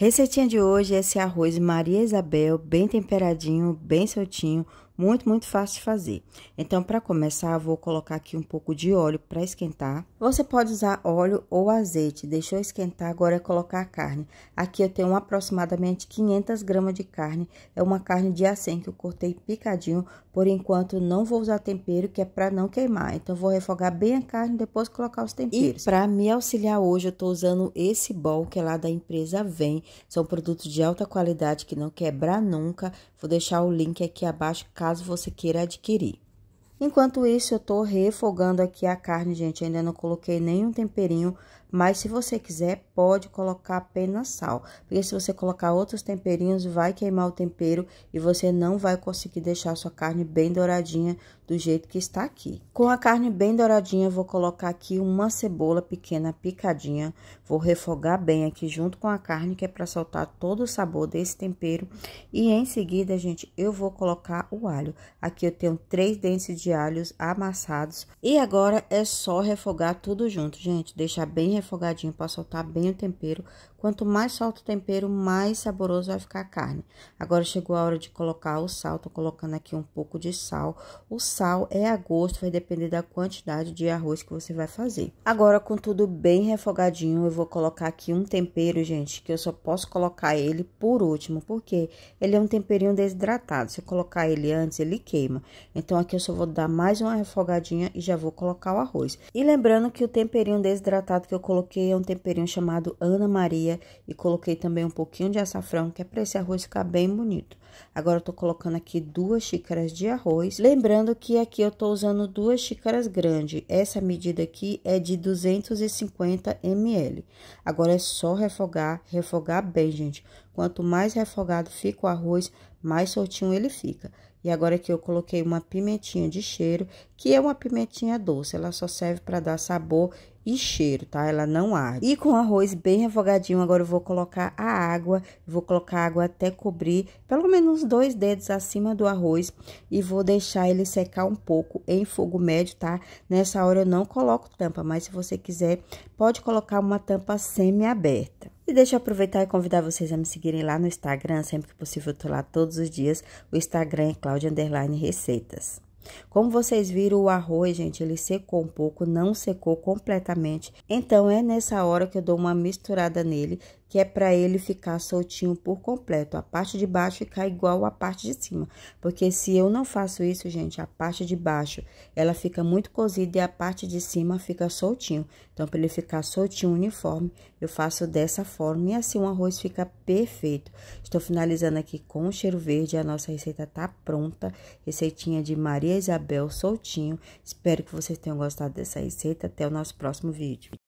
Receitinha de hoje é esse arroz Maria Isabel, bem temperadinho, bem soltinho, muito, muito fácil de fazer. Então, para começar, vou colocar aqui um pouco de óleo para esquentar. Você pode usar óleo ou azeite. Deixou esquentar, agora é colocar a carne. Aqui eu tenho aproximadamente 500 gramas de carne. É uma carne de acém que eu cortei picadinho. Por enquanto, não vou usar tempero, que é para não queimar. Então, vou refogar bem a carne, e depois colocar os temperos. E para me auxiliar hoje, eu estou usando esse bowl, que é lá da empresa Vem. São produtos de alta qualidade que não quebrar nunca. Vou deixar o link aqui abaixo, caso caso você queira adquirir. Enquanto isso, eu tô refogando aqui a carne, gente. Ainda não coloquei nenhum temperinho, mas se você quiser, pode colocar apenas sal. Porque se você colocar outros temperinhos, vai queimar o tempero e você não vai conseguir deixar a sua carne bem douradinha do jeito que está aqui. Com a carne bem douradinha, vou colocar aqui uma cebola pequena picadinha. Vou refogar bem aqui junto com a carne, que é para soltar todo o sabor desse tempero. E em seguida, gente, eu vou colocar o alho. Aqui eu tenho três dentes de alhos amassados. E agora é só refogar tudo junto, gente. Deixar bem refogadinho para soltar bem o tempero. Quanto mais solta o tempero, mais saboroso vai ficar a carne. Agora chegou a hora de colocar o sal. Tô colocando aqui um pouco de sal. O sal sal é a gosto, vai depender da quantidade de arroz que você vai fazer. Agora, com tudo bem refogadinho, eu vou colocar aqui um tempero, gente, que eu só posso colocar ele por último, porque ele é um temperinho desidratado. Se eu colocar ele antes, ele queima. Então, aqui eu só vou dar mais uma refogadinha e já vou colocar o arroz. E lembrando que o temperinho desidratado que eu coloquei é um temperinho chamado Ana Maria e coloquei também um pouquinho de açafrão, que é para esse arroz ficar bem bonito. Agora eu tô colocando aqui duas xícaras de arroz. Lembrando que aqui eu tô usando duas xícaras grandes. Essa medida aqui é de 250 ml. Agora é só refogar, refogar bem, gente. Quanto mais refogado fica o arroz, mais soltinho ele fica. E agora aqui eu coloquei uma pimentinha de cheiro, que é uma pimentinha doce. Ela só serve para dar sabor e cheiro, tá? Ela não arde. E com o arroz bem refogadinho, agora eu vou colocar a água, vou colocar a água até cobrir pelo menos dois dedos acima do arroz e vou deixar ele secar um pouco em fogo médio, tá? Nessa hora eu não coloco tampa, mas se você quiser, pode colocar uma tampa semi-aberta. E deixa eu aproveitar e convidar vocês a me seguirem lá no Instagram, sempre que possível eu tô lá todos os dias. O Instagram é Cláudia Receitas. Como vocês viram, o arroz, gente, ele secou um pouco, não secou completamente. Então, é nessa hora que eu dou uma misturada nele, que é para ele ficar soltinho por completo. A parte de baixo ficar igual à parte de cima. Porque se eu não faço isso, gente, a parte de baixo, ela fica muito cozida e a parte de cima fica soltinho. Então, para ele ficar soltinho, uniforme, eu faço dessa forma e assim o arroz fica perfeito. Estou finalizando aqui com o cheiro verde, a nossa receita tá pronta. Receitinha de Maria Isabel soltinho. Espero que vocês tenham gostado dessa receita. Até o nosso próximo vídeo.